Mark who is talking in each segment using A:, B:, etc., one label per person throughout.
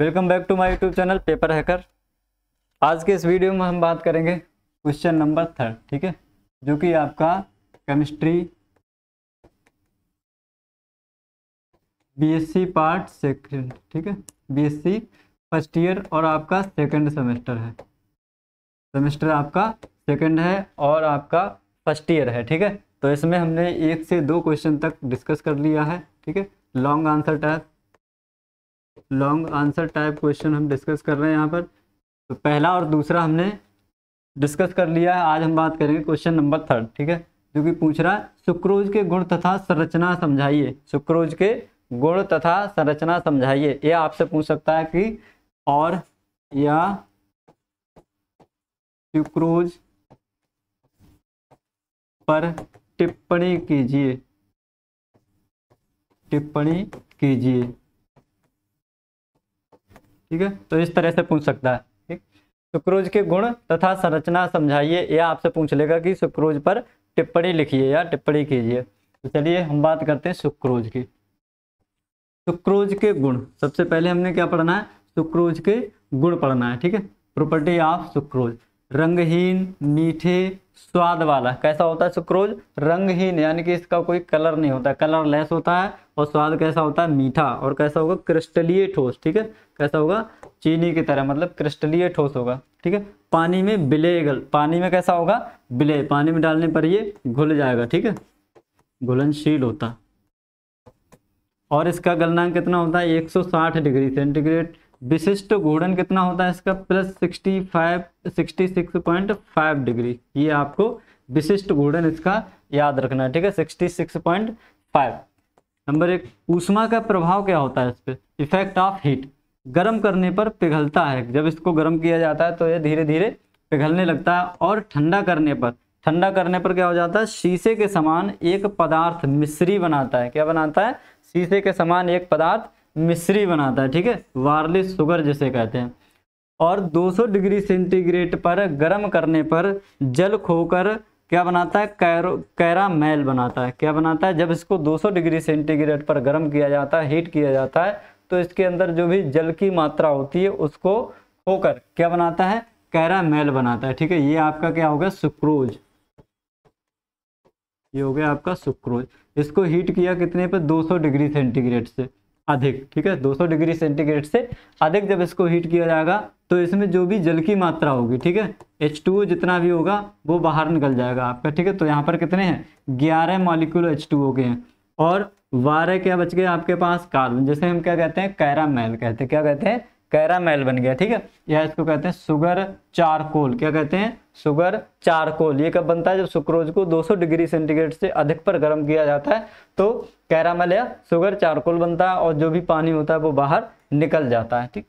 A: Welcome back to my YouTube channel paper hacker आज के इस वीडियो में हम बात करेंगे क्वेश्चन नंबर थर्ड ठीक है जो कि आपका केमिस्ट्री बीएससी पार्ट सेकंड ठीक है बीएससी फर्स्ट ईयर और आपका सेकंड सेमेस्टर है सेमेस्टर आपका सेकंड है और आपका फर्स्ट ईयर है ठीक है तो इसमें हमने एक से दो क्वेश्चन तक डिस्कस कर लिया है ठीक है long answer type long answer type question हम डिस्कस कर रहे हैं यहाँ पर तो पहला और दूसरा हमने डिस्कस कर लिया है आज हम बात करेंगे क्वेश्चन नंबर थर्ड ठीक है जो कि पूछ रहा है सुक्रोज के गुण तथा संरचना समझाइए सुक्रोज के गुण तथा संरचना समझाइए यह आपसे पूछ सकता है कि और या सुक्रोज पर टिप्पणी कीजिए टिप्पणी कीजिए ठीक है तो इस तरह से पूछ सकता है ठीक सुक्रोज के गुण तथा संरचना समझाइए या आपसे पूछ लेगा कि सुक्रोज पर टिप्पणी लिखिए या टिप्पणी कीजिए तो चलिए हम बात करते हैं सुक्रोज की सुक्रोज के गुण सबसे पहले हमने क्या पढ़ना है सुक्रोज के गुण पढ़ना है ठीक है प्रॉपर्टी ऑफ सुक्रोज रंगहीन मीठे स्वाद वाला कैसा होता है सुक्रोज रंगहीन यानी कि इसका कोई कलर नहीं होता कलर लेस होता है और स्वाद कैसा होता है मीठा और कैसा होगा क्रिस्टलीय ठोस ठीक है कैसा होगा चीनी की तरह मतलब क्रिस्टलीय ठोस होगा ठीक है पानी में बिलेगल पानी में कैसा होगा बिले पानी में डालने पर ये घुल जाएगा ठीक है घुलनशील होता और इसका गलनांक कितना होता है एक डिग्री सेंटीग्रेड विशिष्ट घूर्णन कितना होता है इसका plus sixty five sixty six point five degree ये आपको विशिष्ट घूर्णन इसका याद रखना है ठीक है sixty six point five number एक ऊष्मा का प्रभाव क्या होता है इस पर इफेक्ट ऑफ हीट गर्म करने पर पिघलता है जब इसको गर्म किया जाता है तो ये धीरे धीरे पिघलने लगता है और ठंडा करने पर ठंडा करने पर क्या हो जाता है शीशे के समान एक पदार्थ मिश्री बनाता है क्या बनाता है शीशे के समान एक पदार्थ मिश्री बनाता है ठीक है वार्ली शुगर जिसे कहते हैं और 200 डिग्री सेंटीग्रेड पर गर्म करने पर जल खोकर क्या बनाता है कैरो कैरामेल बनाता है क्या बनाता है जब इसको 200 डिग्री सेंटीग्रेड पर गर्म किया जाता है हीट किया जाता है तो इसके अंदर जो भी जल की मात्रा होती है उसको खोकर क्या बनाता है कैरामेल बनाता है ठीक है ये आपका क्या हो गया सुक्रोज ये हो गया आपका सुक्रोज इसको हीट किया कितने पर 200 डिग्री सेंटीग्रेड से अधिक ठीक है 200 डिग्री सेंटीग्रेड से अधिक जब इसको हीट किया जाएगा तो इसमें जो भी जल की मात्रा होगी ठीक है एच टू जितना भी होगा वो बाहर निकल जाएगा आपका ठीक है तो यहाँ पर कितने हैं ग्यारह मॉलिक्यूल एच टू हो गए हैं और बारह क्या बच गए आपके पास कार्बन जैसे हम क्या कहते हैं कैरामैल कहते हैं क्या कहते हैं कैरामेल बन गया ठीक है या इसको कहते हैं सुगर चारकोल क्या कहते हैं सुगर चारकोल ये कब बनता है जब सुक्रोज को 200 डिग्री सेंटीग्रेड से अधिक पर गर्म किया जाता है तो कैरामेल या सुगर चारकोल बनता है और जो भी पानी होता है वो बाहर निकल जाता है ठीक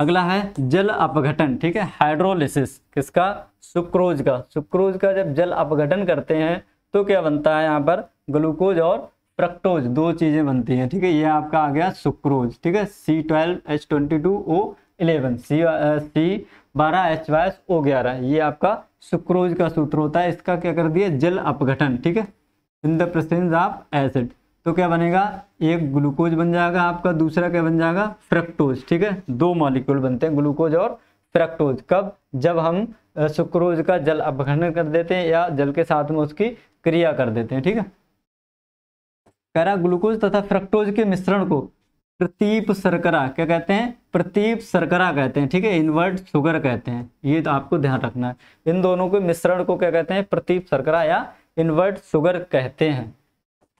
A: अगला है जल अपघटन ठीक है हाइड्रोलिसिस किसका सुक्रोज का सुक्रोज का जब जल अपघटन करते हैं तो क्या बनता है यहाँ पर ग्लूकोज और फ्रक्टोज दो चीज़ें बनती हैं ठीक है ये आपका आ गया सुक्रोज ठीक है C twelve H twenty two O eleven C C बारह एच वाइस ओ ग्यारह ये आपका सुक्रोज का सूत्र होता है इसका क्या कर दिया जल अपघटन ठीक है in the presence of acid तो क्या बनेगा एक ग्लूकोज बन जाएगा आपका दूसरा क्या बन जाएगा फ्रक्टोज ठीक है दो मॉलिक्यूल बनते हैं ग्लूकोज और फ्रक्टोज कब जब हम सुक्रोज का जल अपघटन कर देते हैं या जल के साथ में उसकी क्रिया कर देते हैं ठीक है रहा ग्लूकोज तथा फ्रक्टोज के मिश्रण को प्रतीप सरकरा क्या कहते हैं प्रतीप सरकरा कहते हैं ठीक है इनवर्ट शुगर कहते हैं ये तो आपको ध्यान रखना है इन दोनों के मिश्रण को क्या कहते हैं प्रतीप सरकरा या इनवर्ट शुगर कहते हैं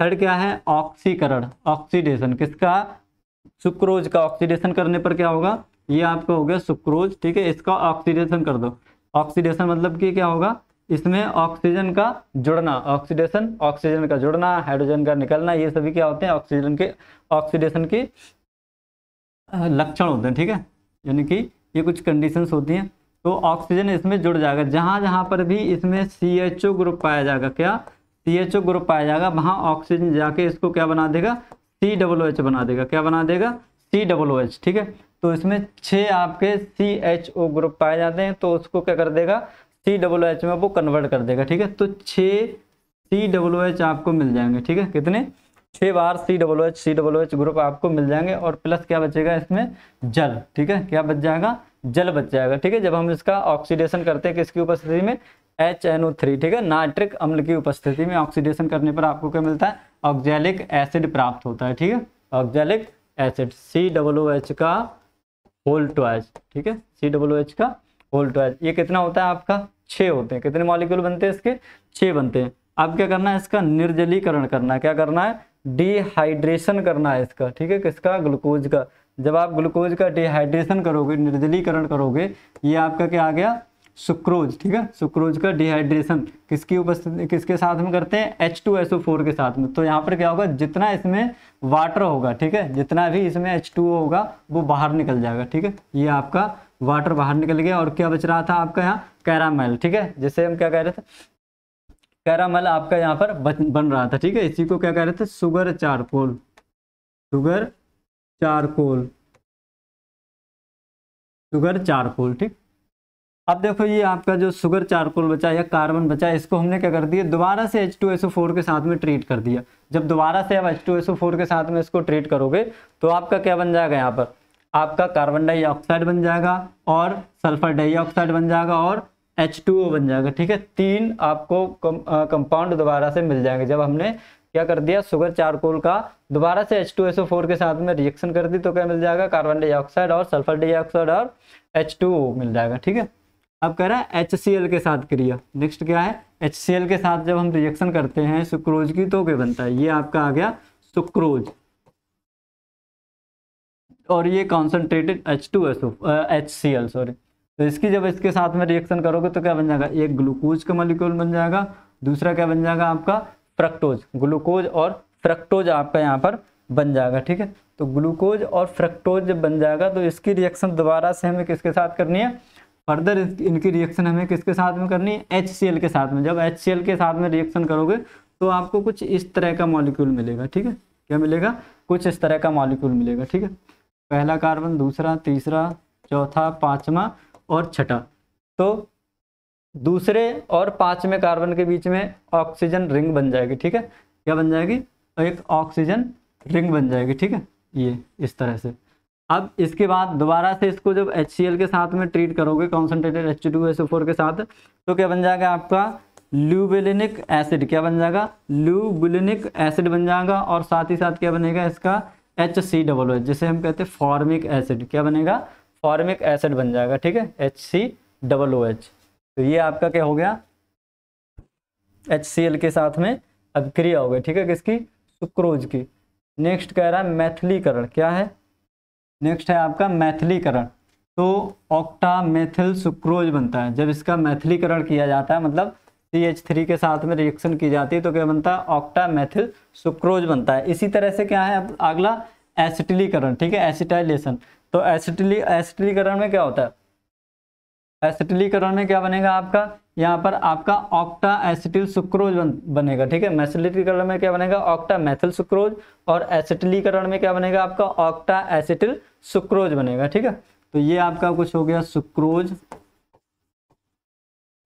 A: थर्ड क्या है ऑक्सीकरण ऑक्सीडेशन किसका सुक्रोज का ऑक्सीडेशन करने पर क्या होगा ये आपका हो गया सुक्रोज ठीक है इसका ऑक्सीडेशन कर दो ऑक्सीडेशन मतलब कि क्या होगा इसमें ऑक्सीजन का जुड़ना ऑक्सीडेशन ऑक्सीजन का जुड़ना हाइड्रोजन का निकलना ये सभी क्या होते हैं ऑक्सीजन के ऑक्सीडेशन के लक्षण होते हैं ठीक है यानी कि ये कुछ कंडीशंस होती हैं तो ऑक्सीजन इसमें जुड़ जाएगा जहाँ जहाँ पर भी इसमें सी एच ओ ग्रुप पाया जाएगा क्या सी एच ओ ग्रुप पाया जाएगा वहाँ ऑक्सीजन जाके इसको क्या बना देगा सी डब्लू एच बना देगा क्या बना देगा सी डबल एच ठीक है तो इसमें छः आपके सी एच ओ ग्रुप पाए जाते हैं तो उसको क्या कर देगा सी डब्लू एच में वो कन्वर्ट कर देगा ठीक है तो छः सी डब्ल्यू एच आपको मिल जाएंगे ठीक है कितने छः बार C W H C W H group आपको मिल जाएंगे और प्लस क्या बचेगा इसमें जल ठीक है क्या बच जाएगा जल बच जाएगा ठीक है जब हम इसका ऑक्सीडेशन करते हैं किसकी उपस्थिति में एच एन ओ थ्री ठीक है नाइट्रिक अम्ल की उपस्थिति में ऑक्सीडेशन करने पर आपको क्या मिलता है ऑक्जेलिक एसिड प्राप्त होता है ठीक है oxalic acid C W H का होल ट्वाइस ठीक है सी डब्लू एच का होल ट्वेल्व ये कितना होता है आपका छः होते हैं कितने मॉलिक्यूल बनते हैं इसके छः बनते हैं अब क्या करना है इसका निर्जलीकरण करना है क्या करना है डिहाइड्रेशन करना है इसका ठीक है किसका ग्लूकोज का जब आप ग्लूकोज का डिहाइड्रेशन करोगे निर्जलीकरण करोगे ये आपका क्या आ गया सुक्रोज ठीक है सुक्रोज का डिहाइड्रेशन किसकी उपस्थिति किसके साथ में करते हैं H two S O four के साथ में तो यहाँ पर क्या होगा जितना इसमें वाटर होगा ठीक है जितना भी इसमें एच टू होगा वो बाहर निकल जाएगा ठीक है ये आपका वाटर बाहर निकल गया और क्या बच रहा था आपका यहाँ कैरामल ठीक है जैसे हम क्या कह रहे थे कैरामल आपका यहाँ पर बन रहा था ठीक है इसी को क्या कह रहे थे sugar charcoal sugar charcoal sugar charcoal ठीक अब देखो ये आपका जो शुगर चारकोल बचा या कार्बन बचा इसको हमने क्या कर दिया दोबारा से H2SO4 के साथ में ट्रीट कर दिया जब दोबारा से आप H2SO4 के साथ में इसको ट्रीट करोगे तो आपका क्या बन जाएगा यहाँ पर आपका कार्बन डाइऑक्साइड बन जाएगा और सल्फर डाइऑक्साइड बन जाएगा और एच टू ओ बन जाएगा ठीक है तीन आपको कंपाउंड दोबारा से मिल जाएंगे जब हमने क्या कर दिया सुगर चारकोल का दोबारा से H two S O four के साथ में रिएक्शन कर दी तो क्या मिल जाएगा कार्बन डाइऑक्साइड और सल्फर डाइऑक्साइड और एच टू ओ मिल जाएगा ठीक है अब कह रहा है एच सी एल के साथ क्रिया नेक्स्ट क्या है एच सी एल के साथ जब हम रिएक्शन करते हैं सुक्रोज की तो क्या बनता है ये आपका आ गया सुक्रोज और ये concentrated H two S H C L sorry तो इसकी जब इसके साथ में रिएक्शन करोगे तो क्या बन जाएगा एक ग्लूकोज का मॉलिक्यूल बन जाएगा दूसरा क्या बन जाएगा आपका फ्रक्टोज ग्लूकोज और फ्रक्टोज आपका यहाँ पर बन जाएगा ठीक है तो ग्लूकोज और फ्रक्टोज जब बन जाएगा तो इसकी रिएक्शन दोबारा से हमें किसके साथ करनी है फर्दर इनकी रिएक्शन हमें किसके साथ में करनी है एच के साथ में जब एच के साथ में रिएक्शन करोगे तो आपको कुछ इस तरह का मॉलिक्यूल मिलेगा ठीक है क्या मिलेगा कुछ इस तरह का मॉलिक्यूल मिलेगा ठीक है पहला कार्बन दूसरा तीसरा चौथा पाँचवा और छठा तो दूसरे और पाँचवें कार्बन के बीच में ऑक्सीजन रिंग बन जाएगी ठीक है क्या बन जाएगी एक ऑक्सीजन रिंग बन जाएगी ठीक है ये इस तरह से अब इसके बाद दोबारा से इसको जब एच के साथ में ट्रीट करोगे कॉन्सेंट्रेटेड एच टू के साथ तो क्या बन जाएगा आपका ल्यूबेलिनिक एसिड क्या बन जाएगा ल्यूबुलिनिक एसिड बन जाएगा और साथ ही साथ क्या बनेगा इसका एच सी डबल एच जिसे हम कहते हैं फॉर्मिक एसिड क्या बनेगा फॉर्मिक एसिड बन जाएगा ठीक है H C double O H तो ये आपका क्या हो गया एच सी एल के साथ में अब क्रिया हो गई ठीक है किसकी सुक्रोज की नेक्स्ट कह रहा है मैथिलीकरण क्या है नेक्स्ट है आपका मैथिलीकरण तो ऑक्टा मेथिल सुक्रोज बनता है जब इसका मैथिलीकरण किया जाता है मतलब सी एच थ्री के साथ में रिएक्शन की जाती है तो क्या बनता है ऑक्टा मैथिल सुक्रोज बनता है इसी तरह से क्या है अब अगला एसिटिलीकरण ठीक है एसिटाइलेशन तो एसिटिली एसिटिलीकरण में क्या होता है एसिटिलीकरण में क्या बनेगा आपका यहाँ पर आपका ऑक्टा एसिटिल सुक्रोज बन, बनेगा ठीक है मैसिलिटीकरण में क्या बनेगा ऑक्टा मैथिल सुक्रोज और एसिटिलीकरण में क्या बनेगा आपका ऑक्टा एसिटिल सुक्रोज बनेगा ठीक है तो ये आपका कुछ हो गया सुक्रोज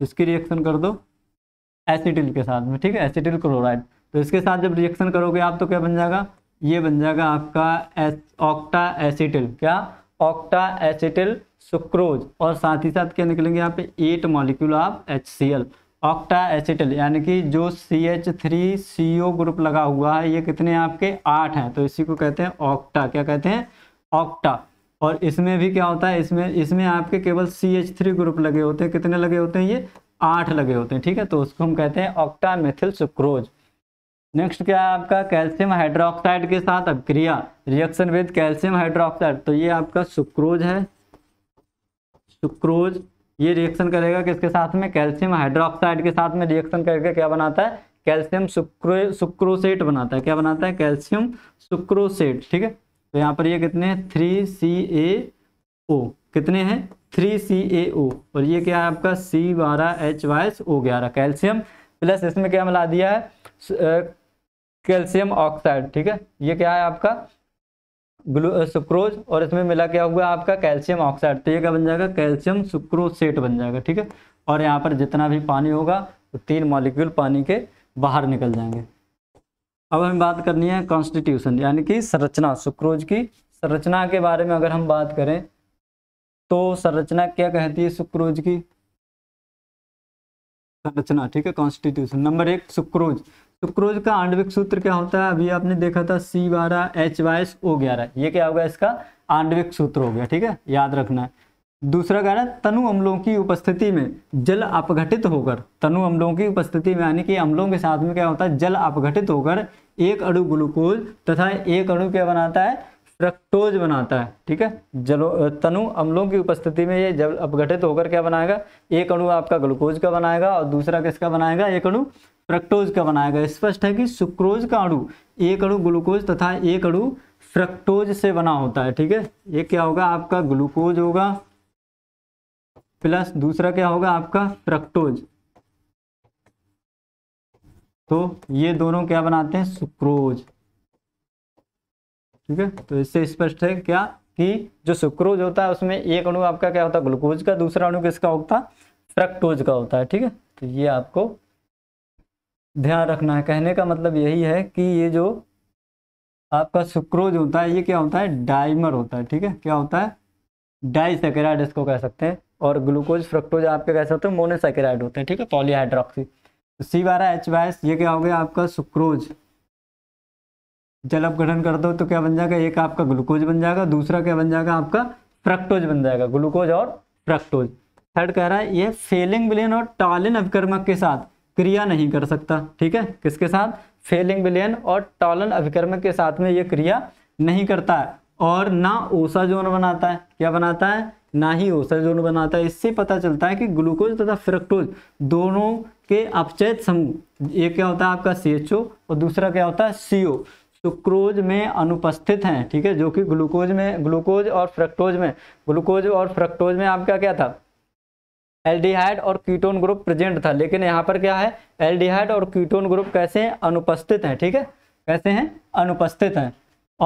A: इसकी रिएक्शन कर दो एसिटिल के साथ में ठीक है एसिटिल क्लोराइड तो इसके साथ जब रिएक्शन करोगे आप तो क्या बन जाएगा ये बन जाएगा आपका एस ऑक्टा एसिटिल क्या ऑक्टा एसिटिल सुक्रोज और साथ ही साथ क्या निकलेंगे यहाँ पे eight molecule of H C L octa acetyl यानी कि जो C H three C O group लगा हुआ है ये कितने आपके आठ हैं तो इसी को कहते हैं ऑक्टा क्या कहते हैं ऑक्टा और इसमें भी क्या होता है इसमें इसमें आपके केवल सी एच थ्री ग्रुप लगे होते हैं कितने लगे होते हैं ये आठ लगे होते हैं ठीक है तो उसको हम कहते हैं ऑक्टा मेथिल सुक्रोज नेक्स्ट क्या है आपका कैल्शियम हाइड्रोक्साइड के साथ अभिक्रिया रिएक्शन विद कैल्शियम हाइड्रोक्साइड तो ये आपका सुक्रोज है सुक्रोज ये रिएक्शन करेगा किसके साथ में कैल्शियम हाइड्रोक्साइड के साथ में रिएक्शन करके क्या बनाता है कैल्शियम सुक्रो सुक्रोसेट बनाता है क्या बनाता है कैल्शियम सुक्रोसेट ठीक है तो यहाँ पर ये कितने थ्री सी ए ओ कितने हैं थ्री सी ए ओ और ये क्या है आपका सी बारह एच वाइस ओ ग्यारह कैल्शियम प्लस इसमें क्या मिला दिया है कैल्शियम ऑक्साइड ठीक है ये क्या है आपका ग्लू सुक्रोज और इसमें मिला क्या हुआ आपका कैल्शियम ऑक्साइड तो ये क्या बन जाएगा कैल्शियम सुक्रोसेट बन जाएगा ठीक है और यहाँ पर जितना भी पानी होगा तो तीन मॉलिक्यूल पानी के बाहर निकल जाएंगे अब हमें बात करनी है कॉन्स्टिट्यूशन यानी कि संरचना सुक्रोज की संरचना के बारे में अगर हम बात करें तो संरचना क्या कहती है सुक्रोज की संरचना ठीक है कॉन्स्टिट्यूशन नंबर एक सुक्रोज सुक्रोज का आणविक सूत्र क्या होता है अभी आपने देखा था सी बारह एच वाइस ओ ग्यारह ये क्या होगा इसका आणविक सूत्र हो गया ठीक है याद रखना है दूसरा कारण तनु अम्लों की उपस्थिति में जल अपघटित होकर तनु अम्लों की उपस्थिति में यानी कि अम्लों के साथ में क्या होता है जल अपघटित होकर एक अणु ग्लूकोज तथा एक अणु क्या बनाता है फ्रक्टोज बनाता है ठीक है जलो तनु अम्लों की उपस्थिति में ये जब अपघटित होकर क्या बनाएगा एक अणु आपका ग्लूकोज का बनाएगा और दूसरा किसका बनाएगा एक अणु फ्रक्टोज का बनाएगा स्पष्ट है कि सुक्रोज का अणु एक अणु ग्लूकोज तथा एक अणु फ्रक्टोज से बना होता है ठीक है ये क्या होगा आपका ग्लूकोज होगा प्लस दूसरा क्या होगा आपका फ्रक्टोज तो ये दोनों क्या बनाते हैं सुक्रोज ठीक है तो इससे स्पष्ट है क्या कि जो सुक्रोज होता है उसमें एक अणु आपका क्या होता है ग्लूकोज का दूसरा अणु किसका होता है फ्रक्टोज का होता है ठीक है तो ये आपको ध्यान रखना है कहने का मतलब यही है कि ये जो आपका सुक्रोज होता है ये क्या होता है डाइमर होता है ठीक है क्या होता है डाइसेकेराइड इसको कह सकते हैं और ग्लूकोज फ्रक्टोज आपके कह सकते हैं मोनोसेकेराइड होते हैं ठीक है पॉलीहाइड्रोक्सी सी तो बारह एच वाइस ये क्या हो गया आपका सुक्रोज जल अपघटन कर दो तो क्या बन जाएगा एक आपका ग्लूकोज बन जाएगा दूसरा क्या बन जाएगा आपका फ्रक्टोज बन जाएगा ग्लूकोज और फ्रक्टोज थर्ड कह रहा है ये फेलिंग विलियन और टॉलिन अभिक्रमक के साथ क्रिया नहीं कर सकता ठीक है किसके साथ फेलिंग विलियन और टॉलन अभिक्रमक के साथ में ये क्रिया नहीं करता है और ना ओसा जोन बनाता है क्या बनाता है ना ही ओसा जोन बनाता है इससे पता चलता है कि ग्लूकोज तथा फ्रक्टोज दोनों के अपचैत समूह ये क्या होता है आपका सी और दूसरा क्या होता है सी सुक्रोज में अनुपस्थित हैं ठीक है जो कि ग्लूकोज में ग्लूकोज और फ्रक्टोज में ग्लूकोज और फ्रक्टोज में आपका क्या था एल्डिहाइड और कीटोन ग्रुप प्रेजेंट था लेकिन यहाँ पर क्या है एल्डिहाइड और कीटोन ग्रुप कैसे है? अनुपस्थित हैं ठीक है कैसे हैं अनुपस्थित हैं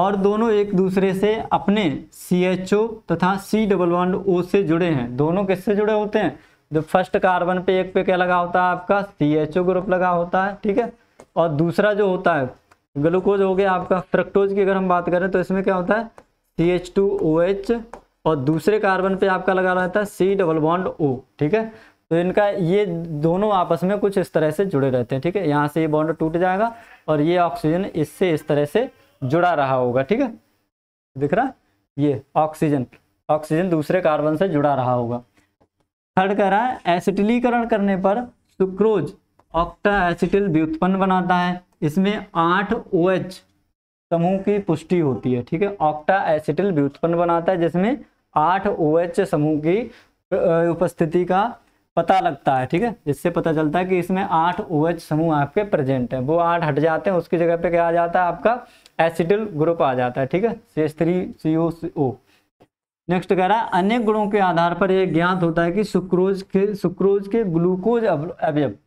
A: और दोनों एक दूसरे से अपने सी एच ओ तथा सी डबल वन ओ से जुड़े हैं दोनों किससे जुड़े होते हैं जो फर्स्ट कार्बन पे एक पे क्या लगा होता है आपका सी एच ओ ग्रुप लगा होता है ठीक है और दूसरा जो होता है ग्लूकोज हो गया आपका फ्रक्टोज की अगर हम बात करें तो इसमें क्या होता है C H two O H और दूसरे कार्बन पे आपका लगा रहता है सी डबल बॉन्ड ओ ठीक है तो इनका ये दोनों आपस में कुछ इस तरह से जुड़े रहते हैं ठीक है यहाँ से ये बॉन्ड टूट जाएगा और ये ऑक्सीजन इससे इस तरह से जुड़ा रहा होगा ठीक है दिख रहा ये ऑक्सीजन ऑक्सीजन दूसरे कार्बन से जुड़ा रहा होगा थर्ड कह रहा है एसिटिलीकरण करने पर सुक्रोज ऑक्टा एसिटिल व्युत्पन्न बनाता है इसमें आठ ओ एच समूह की पुष्टि होती है ठीक है ऑक्टा एसिटिल व्युत्पन्न बनाता है जिसमें आठ ओ एच समूह की उपस्थिति का पता लगता है ठीक है इससे पता चलता है कि इसमें आठ ओ एच समूह आपके प्रेजेंट है वो आठ हट जाते हैं उसकी जगह पे क्या आ जाता है आपका एसिडिल ग्रुप आ जाता है ठीक है C S three C O C O next कह रहा है अनेक गुणों के आधार पर यह ज्ञात होता है कि सुक्रोज के सुक्रोज के ग्लूकोज अवयव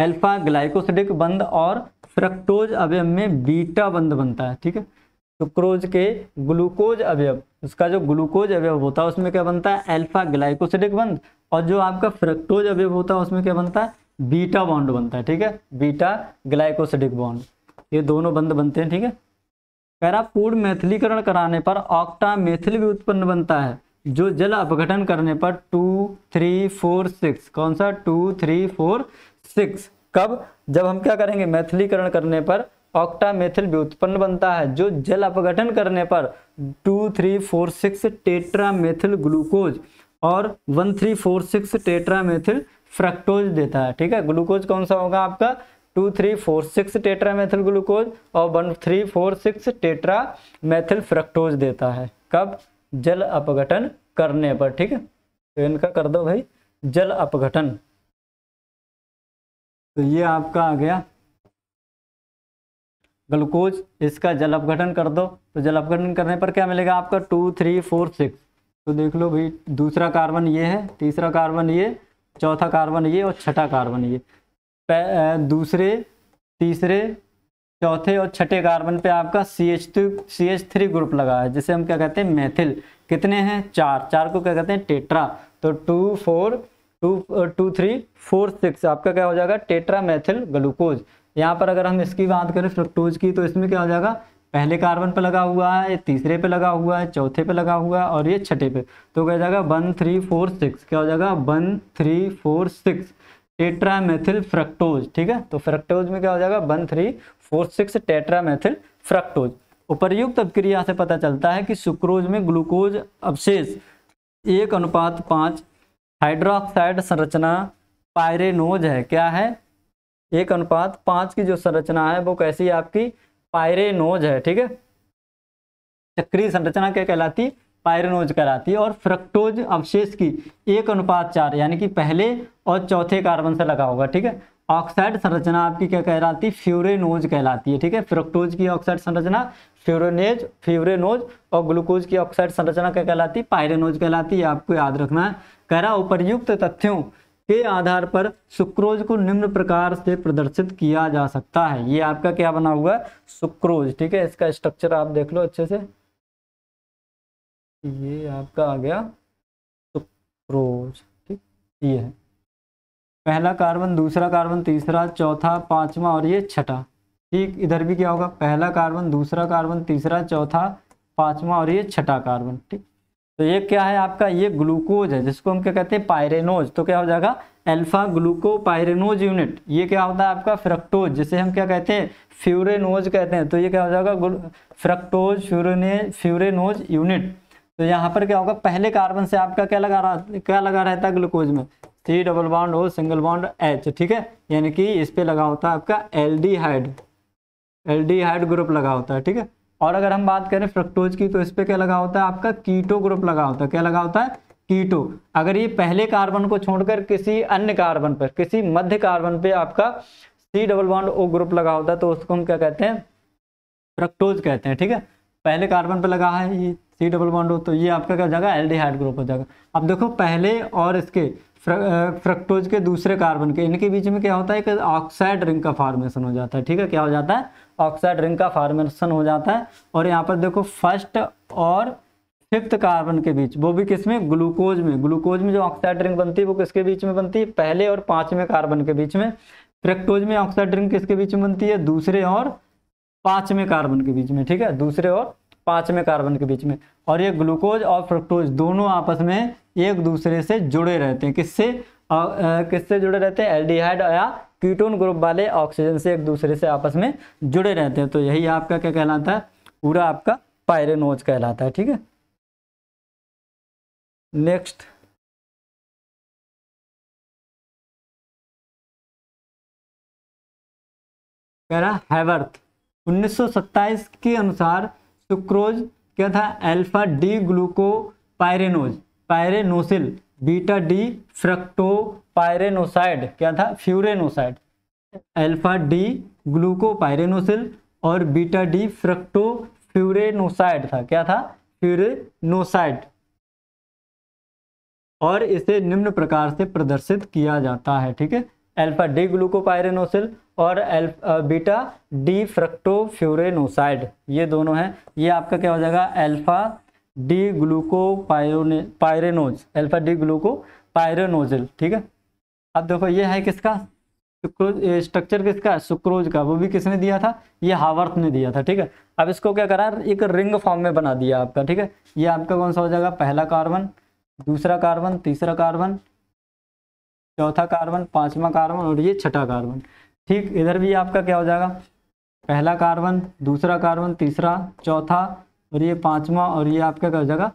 A: अल्फा ग्लाइकोसिडिक बंद और फ्रक्टोज अवयव में बीटा बंद बनता है ठीक है सुक्रोज के ग्लूकोज अवयव उसका जो ग्लूकोज अवयव होता है उसमें क्या बनता है अल्फा ग्लाइकोसिडिक बंद और जो आपका फ्रक्टोज अवयव होता है उसमें क्या बनता है बीटा बॉन्ड बनता है ठीक है बीटा ग्लाइकोसिडिक बॉन्ड ये दोनों बंद बनते हैं ठीक है कह रहा पूर्ण मैथिलीकरण कराने पर ऑक्टा मेथिल भी उत्पन्न बनता है जो जल अपघटन करने पर टू थ्री फोर सिक्स कौन सा टू थ्री फोर सिक्स कब जब हम क्या करेंगे मैथिलीकरण करने पर ऑक्टा मेथिल व्युत्पन्न बनता है जो जल अपघटन करने पर two three four six tetra methyl glucose और one three four six tetra methyl fructose देता है ठीक है ग्लूकोज कौन सा होगा आपका two three four six tetra methyl glucose और one three four six tetra methyl fructose देता है कब जल अपघटन करने पर ठीक है तो इनका कर दो भाई जल अपघटन तो ये आपका आ गया ग्लूकोज इसका जल अपघटन कर दो तो जल अपघटन करने पर क्या मिलेगा आपका टू थ्री फोर सिक्स तो देख लो भाई दूसरा कार्बन ये है तीसरा कार्बन ये चौथा कार्बन ये और छठा कार्बन ये दूसरे तीसरे चौथे और छठे कार्बन पे आपका C H two C H three group लगा है जिसे हम क्या कहते हैं मैथिल कितने हैं चार चार को क्या कहते हैं टेट्रा तो two four two two three four six आपका क्या हो जाएगा टेट्रा मैथिल ग्लूकोज यहाँ पर अगर हम इसकी बात करें फ्रुक्टोज की तो इसमें क्या हो जाएगा पहले कार्बन पे लगा हुआ है तीसरे पे लगा हुआ है चौथे पे लगा हुआ है और ये छठे पे तो क्या हो जाएगा वन थ्री फोर सिक्स क्या हो जाएगा one three four six tetramethyl fructose ठीक है तो फ्रक्टोज में क्या हो जाएगा one three four six tetramethyl fructose उपरयुक्त अभिक्रिया से पता चलता है कि सुक्रोज में ग्लूकोज अवशेष एक अनुपात पाँच हाइड्रोक्साइड संरचना पायरेनोज है क्या है एक अनुपात पांच की जो संरचना है वो कैसी है आपकी पायरेनोज है ठीक है चक्रीय संरचना क्या कहलाती पायरेनोज कहलाती है और फ्रक्टोज अवशेष की एक अनुपात चार यानी कि पहले और चौथे कार्बन से लगा होगा ठीक है ऑक्साइड संरचना आपकी क्या कहलाती है फ्यूरेनोज कहलाती है ठीक है फ्रक्टोज की ऑक्साइड संरचना फ्यूरेनेज फ्यूरेनोज और ग्लूकोज की ऑक्साइड संरचना क्या कहलाती है पायरेनोज कहलाती है आपको याद रखना है कह रहा उपरयुक्त तथ्यों के आधार पर सुक्रोज को निम्न प्रकार से प्रदर्शित किया जा सकता है ये आपका क्या बना हुआ है सुक्रोज ठीक है इसका स्ट्रक्चर आप देख लो अच्छे से ये आपका आ गया सुक्रोज ठीक ये है पहला कार्बन दूसरा कार्बन तीसरा चौथा पांचवा और ये छठा ठीक इधर भी क्या होगा पहला कार्बन दूसरा कार्बन तीसरा चौथा पांचवा और ये छठा कार्बन ठीक तो ये क्या है आपका ये ग्लूकोज है जिसको हम क्या कहते हैं पायरेनोज तो क्या हो जाएगा एल्फा ग्लूको पायरेनोज यूनिट ये क्या होता है आपका फ्रक्टोज जिसे हम क्या कहते हैं फ्यूरेनोज कहते हैं तो ये क्या हो जाएगा फ्रक्टोज फ्यूरेने फ्यूरेनोज यूनिट तो यहाँ पर क्या होगा पहले कार्बन से आपका क्या लगा रहा क्या लगा रहता है ग्लूकोज में थ्री डबल बॉन्ड हो सिंगल बॉन्ड एच ठीक है यानी कि इस पर लगा होता है आपका al aldehyde dehyde group लगा होता है ठीक है और अगर हम बात करें फ्रक्टोज की तो इस पर क्या लगा होता है आपका कीटो ग्रुप लगा होता है क्या लगा होता है कीटो अगर ये पहले कार्बन को छोड़कर किसी अन्य कार्बन पर किसी मध्य कार्बन पे आपका C double bond O group लगा होता है तो उसको हम क्या कहते हैं फ्रक्टोज कहते हैं ठीक है पहले कार्बन पर लगा है ये सी डबल बॉन्ड हो तो ये आपका क्या हो जाएगा एल ग्रुप हो जाएगा अब देखो पहले और इसके फ्रक्टोज के दूसरे कार्बन के इनके बीच में क्या होता है कि ऑक्साइड रिंग का फॉर्मेशन हो जाता है ठीक है क्या हो जाता है ऑक्साइड रिंग का फॉर्मेशन हो जाता है और यहाँ पर देखो फर्स्ट और फिफ्थ कार्बन के बीच वो भी किसमें ग्लूकोज में ग्लूकोज में जो ऑक्साइड रिंग बनती है वो किसके बीच में बनती है पहले और पांचवें कार्बन के बीच में फ्रेक्टोज में ऑक्साइड रिंग किसके बीच में बनती है दूसरे और पांचवें कार्बन के बीच में ठीक है दूसरे और पांचवें कार्बन के बीच में और ये ग्लूकोज और फ्रक्टोज दोनों आपस में एक दूसरे से जुड़े रहते हैं किससे किससे जुड़े रहते हैं एल्डिहाइड या कीटोन ग्रुप वाले ऑक्सीजन से एक दूसरे से आपस में जुड़े रहते हैं तो यही आपका क्या कहलाता है पूरा आपका पायरेनोज कहलाता है ठीक है नेक्स्ट कह रहा हैवर्थ 1927 के अनुसार सुक्रोज क्या था alpha D gluco pyranose pyranosyl beta D fructo pyranoside क्या था फ्यूरेनोसाइड अल्फा डी ग्लूको पायरेनोसिल और बीटा डी फ्रक्टो फ्यूरेनोसाइड था क्या था फ्यूरेनोसाइड और इसे निम्न प्रकार से प्रदर्शित किया जाता है ठीक है अल्फा डी ग्लूकोपायरेनोसिल और एल्फ बीटा डी फ्रक्टोफ्यूरेनोसाइड ये दोनों हैं ये आपका क्या हो जाएगा alpha D gluco pyranose alpha D gluco pyranosyl ठीक है अब देखो ये है किसका सुक्रोज स्ट्रक्चर किसका सुक्रोज का वो भी किसने दिया था ये हावर्थ ने दिया था ठीक है अब इसको क्या करा एक रिंग फॉर्म में बना दिया आपका ठीक है ये आपका कौन सा हो जाएगा पहला कार्बन दूसरा कार्बन तीसरा कार्बन चौथा कार्बन पांचवा कार्बन और ये छठा कार्बन ठीक इधर भी आपका क्या हो जाएगा पहला कार्बन दूसरा कार्बन तीसरा चौथा और ये पांचवा और ये आपका क्या हो जाएगा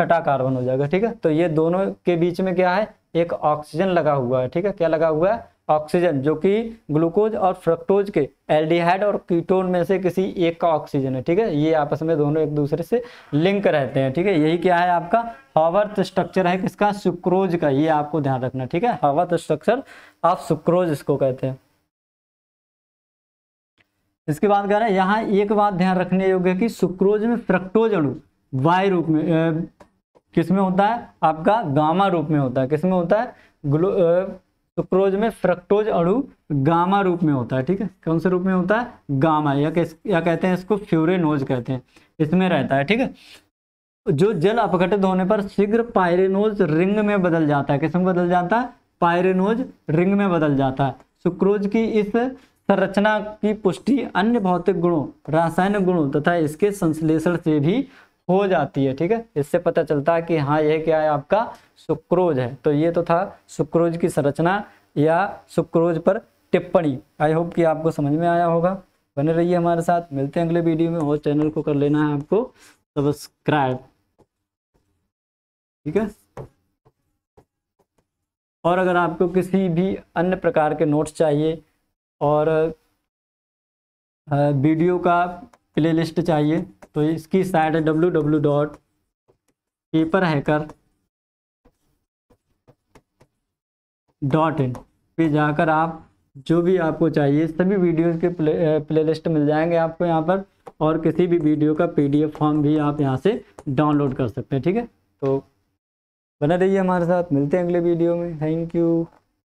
A: छठा कार्बन हो जाएगा ठीक है तो ये दोनों के बीच में क्या है एक ऑक्सीजन लगा हुआ है ठीक है क्या लगा हुआ है ऑक्सीजन जो कि ग्लूकोज और फ्रक्टोज के एल्डिहाइड और कीटोन में से किसी एक का ऑक्सीजन है ठीक है ये आपस में दोनों एक दूसरे से लिंक रहते हैं ठीक है यही क्या है आपका हॉवर्थ स्ट्रक्चर है किसका सुक्रोज का ये आपको ध्यान रखना ठीक है हॉवर्थ स्ट्रक्चर ऑफ सुक्रोज इसको कहते हैं इसके बाद कह रहे हैं यहाँ एक बात ध्यान रखने योग्य है कि सुक्रोज में फ्रक्टोज अणु वाय रूप में किस में होता है आपका गामा रूप में होता है किस में होता है ग्लो सुक्रोज में फ्रक्टोज अणु गामा रूप में होता है ठीक है कौन से रूप में होता है गामा या, या कहते हैं इसको फ्यूरेनोज कहते हैं इसमें रहता है ठीक है जो जल अपघटित होने पर शीघ्र पायरेनोज रिंग में बदल जाता है किस में बदल जाता है पायरेनोज रिंग में बदल जाता है सुक्रोज की इस संरचना की पुष्टि अन्य भौतिक गुणों रासायनिक गुणों तथा इसके संश्लेषण से भी हो जाती है ठीक है इससे पता चलता है कि हाँ यह क्या है आपका सुक्रोज है तो ये तो था सुक्रोज की संरचना या सुक्रोज पर टिप्पणी आई होप कि आपको समझ में आया होगा बने रहिए हमारे साथ मिलते हैं अगले वीडियो में और चैनल को कर लेना है आपको सब्सक्राइब ठीक है और अगर आपको किसी भी अन्य प्रकार के नोट्स चाहिए और वीडियो का प्लेलिस्ट चाहिए तो इसकी साइट है W W dot paper hacker dot in पे जाकर आप जो भी आपको चाहिए सभी वीडियोस के प्ले प्लेलिस्ट मिल जाएंगे आपको यहाँ पर और किसी भी वीडियो का पीडीएफ फॉर्म भी आप यहाँ से डाउनलोड कर सकते हैं ठीक है तो बना रहिए हमारे साथ मिलते हैं अगले वीडियो में थैंक यू